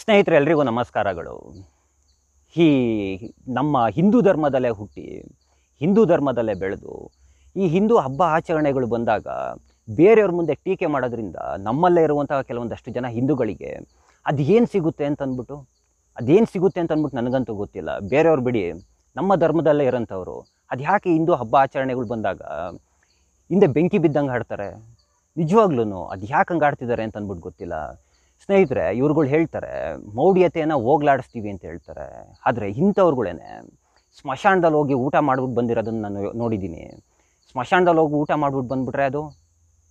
ಸ್ನೇಹಿತರೆ ಎಲ್ರಿಗೂ ನಮಸ್ಕಾರಗಳು ಈ ನಮ್ಮ ಹಿಂದೂ ಧರ್ಮದಲ್ಲೇ ಹುಟ್ಟಿ ಹಿಂದೂ ಧರ್ಮದಲ್ಲೇ ಬೆಳೆದು ಈ ಹಿಂದೂ ಹಬ್ಬ ಆಚರಣೆಗಳು ಬಂದಾಗ ಬೇರೆಯವ್ರ ಮುಂದೆ ಟೀಕೆ ಮಾಡೋದ್ರಿಂದ ನಮ್ಮಲ್ಲೇ ಇರುವಂತಹ ಕೆಲವೊಂದಷ್ಟು ಜನ ಹಿಂದೂಗಳಿಗೆ ಏನು ಸಿಗುತ್ತೆ ಅಂತ ಅದೇನು ಸಿಗುತ್ತೆ ಅಂತ ಅಂದ್ಬಿಟ್ಟು ನನಗಂತೂ ಗೊತ್ತಿಲ್ಲ ಬೇರೆಯವ್ರು ಬಿಡಿ ನಮ್ಮ ಧರ್ಮದಲ್ಲೇ ಇರೋಂಥವ್ರು ಅದು ಯಾಕೆ ಹಿಂದೂ ಹಬ್ಬ ಆಚರಣೆಗಳು ಬಂದಾಗ ಹಿಂದೆ ಬೆಂಕಿ ಬಿದ್ದಂಗೆ ಆಡ್ತಾರೆ ನಿಜವಾಗ್ಲೂ ಅದು ಯಾಕೆ ಹಂಗೆ ಆಡ್ತಿದ್ದಾರೆ ಅಂತ ಗೊತ್ತಿಲ್ಲ ಸ್ನೇಹಿತರೆ ಇವ್ರುಗಳು ಹೇಳ್ತಾರೆ ಮೌಢ್ಯತೆಯನ್ನು ಹೋಗ್ಲಾಡಿಸ್ತೀವಿ ಅಂತ ಹೇಳ್ತಾರೆ ಆದರೆ ಇಂಥವ್ರುಗಳೇನೆ ಸ್ಮಶಾನದಲ್ಲಿ ಹೋಗಿ ಊಟ ಮಾಡ್ಬಿಟ್ಟು ಬಂದಿರೋದನ್ನು ನಾನು ನೋಡಿದ್ದೀನಿ ಸ್ಮಶಾನದಲ್ಲಿ ಹೋಗಿ ಊಟ ಮಾಡ್ಬಿಟ್ಟು ಬಂದುಬಿಟ್ರೆ ಅದು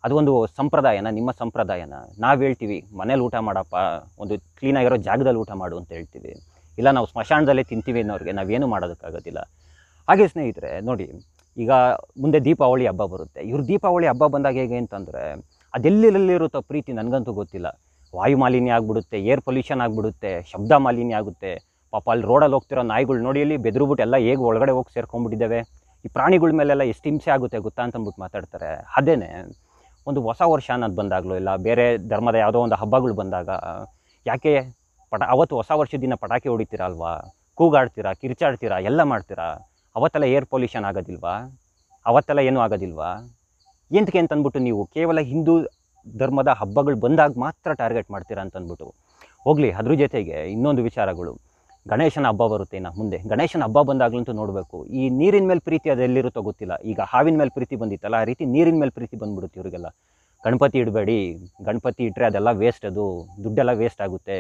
ಅದು ಒಂದು ಸಂಪ್ರದಾಯನ ನಿಮ್ಮ ಸಂಪ್ರದಾಯನ ನಾವು ಹೇಳ್ತೀವಿ ಮನೇಲಿ ಊಟ ಮಾಡಪ್ಪ ಒಂದು ಕ್ಲೀನಾಗಿರೋ ಜಾಗದಲ್ಲಿ ಊಟ ಮಾಡು ಅಂತ ಹೇಳ್ತೀವಿ ಇಲ್ಲ ನಾವು ಸ್ಮಶಾನದಲ್ಲೇ ತಿಂತೀವಿ ಅನ್ನೋರಿಗೆ ನಾವೇನು ಮಾಡೋದಕ್ಕಾಗೋದಿಲ್ಲ ಹಾಗೆ ಸ್ನೇಹಿತರೆ ನೋಡಿ ಈಗ ಮುಂದೆ ದೀಪಾವಳಿ ಹಬ್ಬ ಬರುತ್ತೆ ಇವ್ರ ದೀಪಾವಳಿ ಹಬ್ಬ ಬಂದಾಗ ಹೇಗೆ ಅಂತಂದರೆ ಅದೆಲ್ಲಿರಲ್ಲಿರುತ್ತೋ ಪ್ರೀತಿ ನನಗಂತೂ ಗೊತ್ತಿಲ್ಲ ವಾಯು ಮಾಲಿನ್ಯ ಆಗಿಬಿಡುತ್ತೆ ಏರ್ ಪೊಲ್ಯೂಷನ್ ಆಗಿಬಿಡುತ್ತೆ ಶಬ್ದ ಮಾಲಿನ್ಯ ಆಗುತ್ತೆ ಪಾಪ ಅಲ್ಲಿ ರೋಡಲ್ಲಿ ಹೋಗ್ತಿರೋ ನಾಯಿಗಳು ನೋಡಿ ಅಲ್ಲಿ ಬಿಟ್ಟು ಎಲ್ಲ ಹೇಗೆ ಒಳಗಡೆ ಹೋಗಿ ಸೇರ್ಕೊಂಡ್ಬಿಟ್ಟಿದ್ದಾವೆ ಈ ಪ್ರಾಣಿಗಳ ಮೇಲೆಲ್ಲ ಎಷ್ಟು ಹಿಂಸೆ ಆಗುತ್ತೆ ಗೊತ್ತಾ ಅಂತಂದ್ಬಿಟ್ಟು ಮಾತಾಡ್ತಾರೆ ಅದೇ ಒಂದು ಹೊಸ ವರ್ಷ ಅನ್ನೋದು ಬಂದಾಗಲೂ ಇಲ್ಲ ಬೇರೆ ಧರ್ಮದ ಯಾವುದೋ ಒಂದು ಹಬ್ಬಗಳು ಬಂದಾಗ ಯಾಕೆ ಪಟ ಅವತ್ತು ಹೊಸ ವರ್ಷದ ದಿನ ಪಟಾಕಿ ಹೊಡಿತೀರ ಅಲ್ವಾ ಕೂಗಾಡ್ತೀರಾ ಕಿರ್ಚಾಡ್ತೀರಾ ಎಲ್ಲ ಮಾಡ್ತೀರಾ ಅವತ್ತೆಲ್ಲ ಏರ್ ಪೊಲ್ಯೂಷನ್ ಆಗೋದಿಲ್ವಾ ಅವತ್ತೆಲ್ಲ ಏನೂ ಆಗೋದಿಲ್ವಾ ಎಂತಕ್ಕೆ ಅಂತಂದ್ಬಿಟ್ಟು ನೀವು ಕೇವಲ ಹಿಂದೂ ಧರ್ಮದ ಹಬ್ಬಗಳು ಬಂದಾಗ ಮಾತ್ರ ಟಾರ್ಗೆಟ್ ಮಾಡ್ತೀರಾ ಅಂತಂದ್ಬಿಟ್ಟು ಹೋಗಲಿ ಅದ್ರ ಜೊತೆಗೆ ಇನ್ನೊಂದು ವಿಚಾರಗಳು ಗಣೇಶನ ಹಬ್ಬ ಬರುತ್ತೆ ಇನ್ನು ಮುಂದೆ ಗಣೇಶನ ಹಬ್ಬ ಬಂದಾಗಲಂತೂ ನೋಡಬೇಕು ಈ ನೀರಿನ ಮೇಲೆ ಪ್ರೀತಿ ಅದೆಲ್ಲಿರುತ್ತೋ ಗೊತ್ತಿಲ್ಲ ಈಗ ಹಾವಿನ ಮೇಲೆ ಪ್ರೀತಿ ಬಂದಿತ್ತಲ್ಲ ಆ ರೀತಿ ನೀರಿನ ಮೇಲೆ ಪ್ರೀತಿ ಬಂದ್ಬಿಡುತ್ತೆ ಇವರಿಗೆಲ್ಲ ಗಣಪತಿ ಇಡಬೇಡಿ ಗಣಪತಿ ಇಟ್ಟರೆ ಅದೆಲ್ಲ ವೇಸ್ಟ್ ಅದು ದುಡ್ಡೆಲ್ಲ ವೇಸ್ಟ್ ಆಗುತ್ತೆ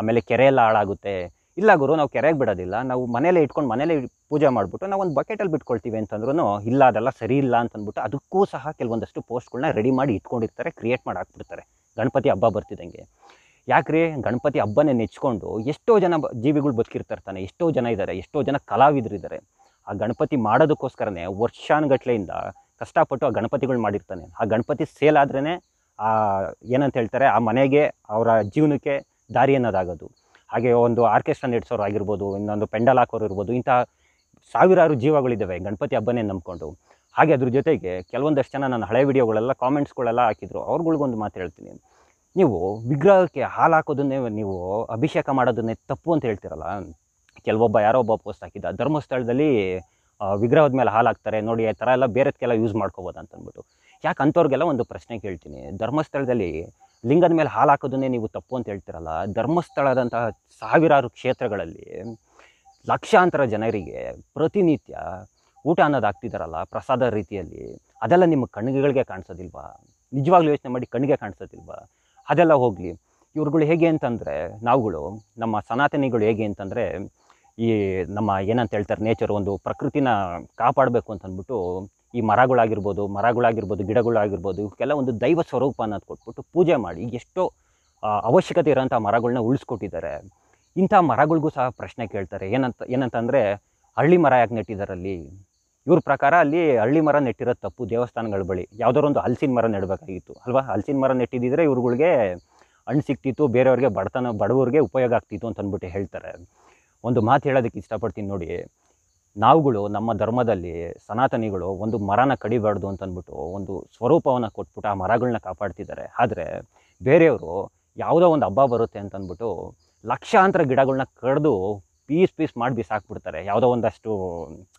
ಆಮೇಲೆ ಕೆರೆಯೆಲ್ಲ ಹಾಳಾಗುತ್ತೆ ಇಲ್ಲ ಗುರು ನಾವು ಕೆರೆಗೆ ಬಿಡೋದಿಲ್ಲ ನಾವು ಮನೇಲೇ ಇಟ್ಕೊಂಡು ಮನೇಲೇ ಪೂಜೆ ಮಾಡಿಬಿಟ್ಟು ನಾವು ಒಂದು ಬಕೆಟಲ್ಲಿ ಬಿಟ್ಕೊಳ್ತೀವಿ ಅಂತಂದ್ರೂ ಇಲ್ಲ ಅದೆಲ್ಲ ಸರಿ ಇಲ್ಲ ಅಂತಂದ್ಬಿಟ್ಟು ಅದಕ್ಕೂ ಸಹ ಕೆಲವೊಂದಷ್ಟು ಪೋಸ್ಟ್ಗಳನ್ನ ರೆಡಿ ಮಾಡಿ ಇಟ್ಕೊಂಡಿರ್ತಾರೆ ಕ್ರಿಯೇಟ್ ಮಾಡಿ ಹಾಕ್ಬಿಡ್ತಾರೆ ಗಣಪತಿ ಹಬ್ಬ ಬರ್ತಿದ್ದಂಗೆ ಯಾಕ್ರಿ ಗಣಪತಿ ಹಬ್ಬನೇ ನೆಚ್ಕೊಂಡು ಎಷ್ಟೋ ಜನ ಜೀವಿಗಳು ಬದುಕಿರ್ತಾರೆ ತಾನೆ ಎಷ್ಟೋ ಜನ ಇದ್ದಾರೆ ಎಷ್ಟೋ ಜನ ಕಲಾವಿದರಿದ್ದಾರೆ ಆ ಗಣಪತಿ ಮಾಡೋದಕ್ಕೋಸ್ಕರನೇ ವರ್ಷಾನುಗಟ್ಲೆಯಿಂದ ಕಷ್ಟಪಟ್ಟು ಆ ಗಣಪತಿಗಳು ಮಾಡಿರ್ತಾನೆ ಆ ಗಣಪತಿ ಸೇಲ್ ಆದ್ರೇ ಆ ಏನಂತ ಹೇಳ್ತಾರೆ ಆ ಮನೆಗೆ ಅವರ ಜೀವನಕ್ಕೆ ದಾರಿ ಅನ್ನೋದಾಗೋದು ಹಾಗೆ ಒಂದು ಆರ್ಕೆಸ್ಟ್ರಾ ನಡೆಸೋರು ಆಗಿರ್ಬೋದು ಇನ್ನೊಂದು ಪೆಂಡಲ್ ಹಾಕೋರು ಇರ್ಬೋದು ಇಂಥ ಸಾವಿರಾರು ಜೀವಗಳಿದ್ದಾವೆ ಗಣಪತಿ ಹಬ್ಬನೇ ನಂಬಿಕೊಂಡು ಹಾಗೆ ಅದ್ರ ಜೊತೆಗೆ ಕೆಲವೊಂದಷ್ಟು ಜನ ನಾನು ಹಳೆ ವಿಡಿಯೋಗಳೆಲ್ಲ ಕಾಮೆಂಟ್ಸ್ಗಳೆಲ್ಲ ಹಾಕಿದ್ರು ಅವ್ರುಗಳಿಗೊಂದು ಮಾತು ಹೇಳ್ತೀನಿ ನೀವು ವಿಗ್ರಹಕ್ಕೆ ಹಾಲು ಹಾಕೋದನ್ನೇ ನೀವು ಅಭಿಷೇಕ ಮಾಡೋದನ್ನೇ ತಪ್ಪು ಅಂತ ಹೇಳ್ತಿರಲ್ಲ ಕೆಲವೊಬ್ಬ ಯಾರೋ ಒಬ್ಬ ಪೋಸ್ಟ್ ಹಾಕಿದ್ದ ಧರ್ಮಸ್ಥಳದಲ್ಲಿ ವಿಗ್ರಹದ ಮೇಲೆ ಹಾಲು ಹಾಕ್ತಾರೆ ನೋಡಿ ಆ ಥರ ಎಲ್ಲ ಬೇರೆದಕ್ಕೆಲ್ಲ ಯೂಸ್ ಮಾಡ್ಕೋಬೋದು ಅಂತ ಯಾಕೆ ಅಂಥವ್ರಿಗೆಲ್ಲ ಒಂದು ಪ್ರಶ್ನೆ ಕೇಳ್ತೀನಿ ಧರ್ಮಸ್ಥಳದಲ್ಲಿ ಲಿಂಗದ ಮೇಲೆ ಹಾಲು ಹಾಕೋದನ್ನೇ ನೀವು ತಪ್ಪು ಅಂತ ಹೇಳ್ತಿರಲ್ಲ ಧರ್ಮಸ್ಥಳದಂತಹ ಸಾವಿರಾರು ಕ್ಷೇತ್ರಗಳಲ್ಲಿ ಲಕ್ಷಾಂತರ ಜನರಿಗೆ ಪ್ರತಿನಿತ್ಯ ಊಟ ಅನ್ನೋದು ಆಗ್ತಿದ್ದಾರಲ್ಲ ಪ್ರಸಾದ ರೀತಿಯಲ್ಲಿ ಅದೆಲ್ಲ ನಿಮ್ಮ ಕಣ್ಗೆಗಳಿಗೆ ಕಾಣಿಸೋದಿಲ್ವ ನಿಜವಾಗ್ಲೂ ಯೋಚನೆ ಮಾಡಿ ಕಣ್ಣಿಗೆ ಕಾಣಿಸೋದಿಲ್ವಾ ಅದೆಲ್ಲ ಹೋಗಲಿ ಇವ್ರುಗಳು ಹೇಗೆ ಅಂತಂದರೆ ನಾವುಗಳು ನಮ್ಮ ಸನಾತನಿಗಳು ಹೇಗೆ ಅಂತಂದರೆ ಈ ನಮ್ಮ ಏನಂತ ಹೇಳ್ತಾರೆ ನೇಚರ್ ಒಂದು ಪ್ರಕೃತಿನ ಕಾಪಾಡಬೇಕು ಅಂತಂದ್ಬಿಟ್ಟು ಈ ಮರಗಳಾಗಿರ್ಬೋದು ಮರಗಳಾಗಿರ್ಬೋದು ಗಿಡಗಳಾಗಿರ್ಬೋದು ಇವಕ್ಕೆಲ್ಲ ಒಂದು ದೈವ ಸ್ವರೂಪ ಅನ್ನೋದು ಕೊಟ್ಬಿಟ್ಟು ಪೂಜೆ ಮಾಡಿ ಎಷ್ಟೋ ಅವಶ್ಯಕತೆ ಇರೋಂಥ ಮರಗಳನ್ನ ಉಳಿಸ್ಕೊಟ್ಟಿದ್ದಾರೆ ಇಂಥ ಮರಗಳಿಗೂ ಸಹ ಪ್ರಶ್ನೆ ಕೇಳ್ತಾರೆ ಏನಂತ ಏನಂತಂದರೆ ಹಳ್ಳಿ ಮರ ಯಾಕೆ ನೆಟ್ಟಿದ್ದಾರಲ್ಲಿ ಇವ್ರ ಪ್ರಕಾರ ಅಲ್ಲಿ ಹಳ್ಳಿ ಮರ ನೆಟ್ಟಿರೋ ತಪ್ಪು ದೇವಸ್ಥಾನಗಳ ಬಳಿ ಯಾವುದಾದ್ರು ಒಂದು ಹಲಸಿನ ಮರ ನೆಡಬೇಕಾಗಿತ್ತು ಅಲ್ವಾ ಹಲಸಿನ ಮರ ನೆಟ್ಟಿದ್ದಿದ್ರೆ ಇವ್ರುಗಳಿಗೆ ಹಣ್ಣು ಸಿಕ್ತಿತ್ತು ಬೇರೆಯವ್ರಿಗೆ ಬಡತನ ಬಡವರಿಗೆ ಉಪಯೋಗ ಆಗ್ತಿತ್ತು ಅಂತ ಅಂದ್ಬಿಟ್ಟು ಹೇಳ್ತಾರೆ ಒಂದು ಮಾತು ಹೇಳೋದಕ್ಕೆ ಇಷ್ಟಪಡ್ತೀನಿ ನೋಡಿ ನಾವುಗಳು ನಮ್ಮ ಧರ್ಮದಲ್ಲಿ ಸನಾತನಿಗಳು ಒಂದು ಮರನ ಕಡಿಬಾರ್ದು ಅಂತ ಒಂದು ಸ್ವರೂಪವನ್ನು ಕೊಟ್ಬಿಟ್ಟು ಆ ಮರಗಳನ್ನ ಕಾಪಾಡ್ತಿದ್ದಾರೆ ಆದರೆ ಬೇರೆಯವರು ಯಾವುದೋ ಒಂದು ಹಬ್ಬ ಬರುತ್ತೆ ಅಂತಂದ್ಬಿಟ್ಟು ಲಕ್ಷಾಂತರ ಗಿಡಗಳನ್ನ ಕಡಿದು ಪೀಸ್ ಪೀಸ್ ಮಾಡಿ ಬಿಸಾಕ್ಬಿಡ್ತಾರೆ ಯಾವುದೋ ಒಂದಷ್ಟು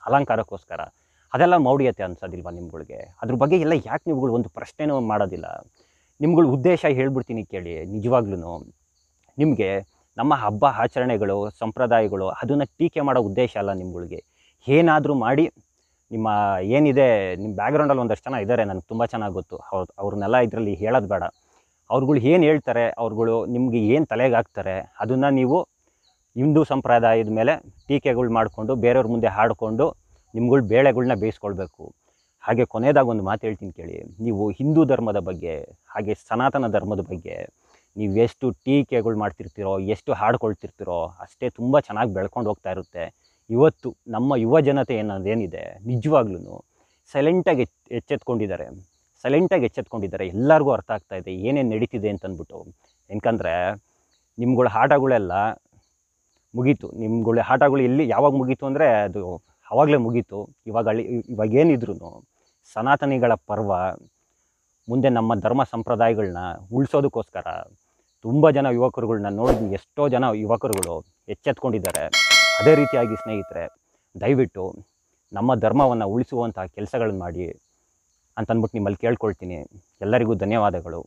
ಅಲಂಕಾರಕ್ಕೋಸ್ಕರ ಅದೆಲ್ಲ ಮೌಢ್ಯತೆ ಅನ್ಸೋದಿಲ್ವಾ ನಿಮ್ಗಳಿಗೆ ಅದ್ರ ಬಗ್ಗೆ ಎಲ್ಲ ಯಾಕೆ ನೀವುಗಳು ಒಂದು ಪ್ರಶ್ನೆನೂ ಮಾಡೋದಿಲ್ಲ ನಿಮ್ಗಳ ಉದ್ದೇಶ ಹೇಳ್ಬಿಡ್ತೀನಿ ಕೇಳಿ ನಿಜವಾಗ್ಲೂ ನಿಮಗೆ ನಮ್ಮ ಹಬ್ಬ ಆಚರಣೆಗಳು ಸಂಪ್ರದಾಯಗಳು ಅದನ್ನು ಟೀಕೆ ಮಾಡೋ ಉದ್ದೇಶ ಅಲ್ಲ ನಿಮ್ಗಳಿಗೆ ಏನಾದರೂ ಮಾಡಿ ನಿಮ್ಮ ಏನಿದೆ ನಿಮ್ಮ ಬ್ಯಾಗ್ರೌಂಡಲ್ಲಿ ಒಂದಷ್ಟು ಜನ ಇದ್ದಾರೆ ನನಗೆ ತುಂಬ ಚೆನ್ನಾಗಿ ಗೊತ್ತು ಅವ್ರು ಅವ್ರನ್ನೆಲ್ಲ ಇದರಲ್ಲಿ ಹೇಳೋದು ಬೇಡ ಅವ್ರುಗಳು ಏನು ಹೇಳ್ತಾರೆ ಅವ್ರುಗಳು ನಿಮಗೆ ಏನು ತಲೆಗೆ ಹಾಕ್ತಾರೆ ಅದನ್ನು ನೀವು ಹಿಂದೂ ಸಂಪ್ರದಾಯದ ಮೇಲೆ ಟೀಕೆಗಳು ಮಾಡಿಕೊಂಡು ಬೇರೆಯವ್ರ ಮುಂದೆ ಹಾಡಿಕೊಂಡು ನಿಮ್ಗಳು ಬೇಳೆಗಳನ್ನ ಬೇಯಿಸ್ಕೊಳ್ಬೇಕು ಹಾಗೆ ಕೊನೆಯದಾಗ ಒಂದು ಮಾತು ಹೇಳ್ತೀನಿ ಕೇಳಿ ನೀವು ಹಿಂದೂ ಧರ್ಮದ ಬಗ್ಗೆ ಹಾಗೆ ಸನಾತನ ಧರ್ಮದ ಬಗ್ಗೆ ನೀವು ಎಷ್ಟು ಟೀಕೆಗಳು ಮಾಡ್ತಿರ್ತೀರೋ ಎಷ್ಟು ಹಾಡ್ಕೊಳ್ತಿರ್ತೀರೋ ಅಷ್ಟೇ ತುಂಬ ಚೆನ್ನಾಗಿ ಬೆಳ್ಕೊಂಡು ಹೋಗ್ತಾ ಇರುತ್ತೆ ಇವತ್ತು ನಮ್ಮ ಯುವ ಜನತೆ ಅನ್ನೋದೇನಿದೆ ನಿಜವಾಗ್ಲೂ ಸೈಲೆಂಟಾಗಿ ಎಚ್ ಎಚ್ಚೆತ್ಕೊಂಡಿದ್ದಾರೆ ಸೈಲೆಂಟಾಗಿ ಎಚ್ಚೆತ್ಕೊಂಡಿದ್ದಾರೆ ಎಲ್ಲರಿಗೂ ಅರ್ಥ ಆಗ್ತಾ ಇದೆ ಏನೇನು ನಡೀತಿದೆ ಅಂತಂದ್ಬಿಟ್ಟು ಯಾಕಂದರೆ ನಿಮ್ಗಳ ಆಟಗಳೆಲ್ಲ ಮುಗೀತು ನಿಮ್ಗಳ ಆಟಗಳು ಎಲ್ಲಿ ಯಾವಾಗ ಮುಗೀತು ಅಂದರೆ ಅದು ಆವಾಗಲೇ ಮುಗೀತು ಇವಾಗ ಇವಾಗ ಏನಿದ್ರು ಸನಾತನಿಗಳ ಪರ್ವ ಮುಂದೆ ನಮ್ಮ ಧರ್ಮ ಸಂಪ್ರದಾಯಗಳನ್ನ ಉಳಿಸೋದಕ್ಕೋಸ್ಕರ ತುಂಬ ಜನ ಯುವಕರುಗಳನ್ನ ನೋಡಿದ್ವಿ ಎಷ್ಟೋ ಜನ ಯುವಕರುಗಳು ಎಚ್ಚೆತ್ಕೊಂಡಿದ್ದಾರೆ ಅದೇ ರೀತಿಯಾಗಿ ಸ್ನೇಹಿತರೆ ದಯವಿಟ್ಟು ನಮ್ಮ ಧರ್ಮವನ್ನು ಉಳಿಸುವಂಥ ಕೆಲಸಗಳನ್ನು ಮಾಡಿ ಅಂತಂದ್ಬಿಟ್ಟು ನಿಮ್ಮಲ್ಲಿ ಕೇಳ್ಕೊಳ್ತೀನಿ ಎಲ್ಲರಿಗೂ ಧನ್ಯವಾದಗಳು